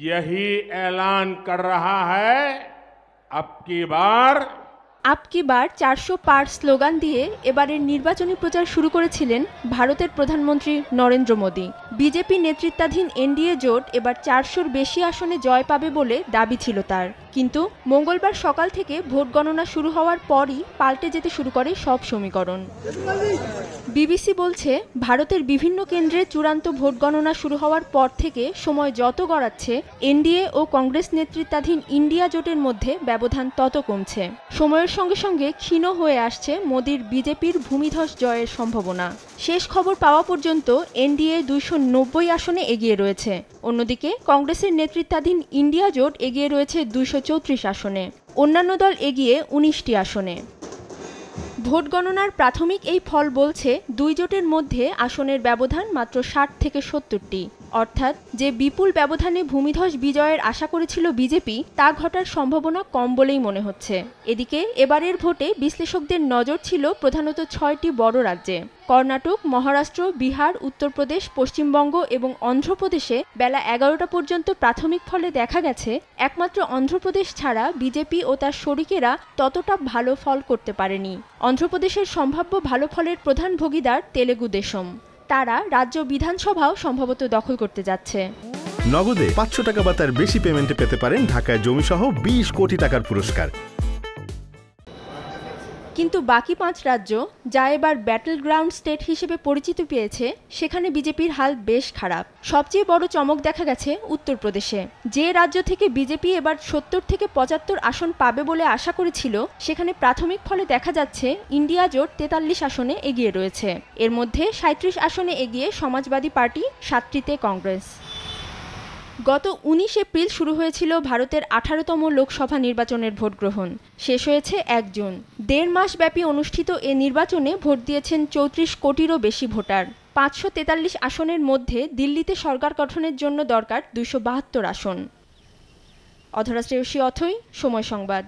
यही ऐलान कर रहा है अब की बार আপ কি বার চারশো পার স্লোগান দিয়ে এবারের নির্বাচনী প্রচার শুরু করেছিলেন ভারতের প্রধানমন্ত্রী নরেন্দ্র মোদী বিজেপি নেতৃত্বাধীন এনডিএ জোট এবার চারশোর বেশি আসনে জয় পাবে বলে দাবি ছিল তার কিন্তু মঙ্গলবার সকাল থেকে ভোট গণনা শুরু হওয়ার পরই পাল্টে যেতে শুরু করে সব সমীকরণ বিবিসি বলছে ভারতের বিভিন্ন কেন্দ্রে চূড়ান্ত ভোট গণনা শুরু হওয়ার পর থেকে সময় যত গড়াচ্ছে এনডিএ ও কংগ্রেস নেতৃত্বাধীন ইন্ডিয়া জোটের মধ্যে ব্যবধান তত কমছে সময়ের সঙ্গে সঙ্গে ক্ষীণ হয়ে আসছে মোদির বিজেপির ভূমিধস জয়ের সম্ভাবনা শেষ খবর পাওয়া পর্যন্ত এনডিএ দুইশো নব্বই আসনে এগিয়ে রয়েছে অন্যদিকে কংগ্রেসের নেতৃত্বাধীন ইন্ডিয়া জোট এগিয়ে রয়েছে দুইশো চৌত্রিশ আসনে অন্যান্য দল এগিয়ে উনিশটি আসনে ভোট গণনার প্রাথমিক এই ফল বলছে দুই জোটের মধ্যে আসনের ব্যবধান মাত্র ষাট থেকে সত্তরটি অর্থাৎ যে বিপুল ব্যবধানে ভূমিধস বিজয়ের আশা করেছিল বিজেপি তা ঘটার সম্ভাবনা কম বলেই মনে হচ্ছে এদিকে এবারের ভোটে বিশ্লেষকদের নজর ছিল প্রধানত ছয়টি বড় রাজ্যে কর্ণাটক মহারাষ্ট্র বিহার উত্তরপ্রদেশ পশ্চিমবঙ্গ এবং অন্ধ্রপ্রদেশে বেলা এগারোটা পর্যন্ত প্রাথমিক ফলে দেখা গেছে একমাত্র অন্ধ্রপ্রদেশ ছাড়া বিজেপি ও তার শরিকেরা ততটা ভালো ফল করতে পারেনি অন্ধ্রপ্রদেশের সম্ভাব্য ভালো ফলের প্রধান ভোগিদার তেলেগু দেশম তারা রাজ্য বিধানসভাও সম্ভবত দখল করতে যাচ্ছে নগদে পাঁচশো টাকা বা তার বেশি পেমেন্টে পেতে পারেন ঢাকায় জমিসহ বিশ কোটি টাকার পুরস্কার কিন্তু বাকি পাঁচ রাজ্য যা এবার ব্যাটল গ্রাউন্ড স্টেট হিসেবে পরিচিতি পেয়েছে সেখানে বিজেপির হাল বেশ খারাপ সবচেয়ে বড় চমক দেখা গেছে উত্তরপ্রদেশে যে রাজ্য থেকে বিজেপি এবার সত্তর থেকে পঁচাত্তর আসন পাবে বলে আশা করেছিল সেখানে প্রাথমিক ফলে দেখা যাচ্ছে ইন্ডিয়া জোট তেতাল্লিশ আসনে এগিয়ে রয়েছে এর মধ্যে সাঁত্রিশ আসনে এগিয়ে সমাজবাদী পার্টি সাতটিতে কংগ্রেস গত ১৯ এপ্রিল শুরু হয়েছিল ভারতের আঠারোতম লোকসভা নির্বাচনের ভোট গ্রহণ শেষ হয়েছে এক জুন দেড় মাস ব্যাপী অনুষ্ঠিত এ নির্বাচনে ভোট দিয়েছেন চৌত্রিশ কোটিরও বেশি ভোটার পাঁচশো তেতাল্লিশ আসনের মধ্যে দিল্লিতে সরকার গঠনের জন্য দরকার দুইশো বাহাত্তর আসন অধরা শ্রেয়সী অথই সময় সংবাদ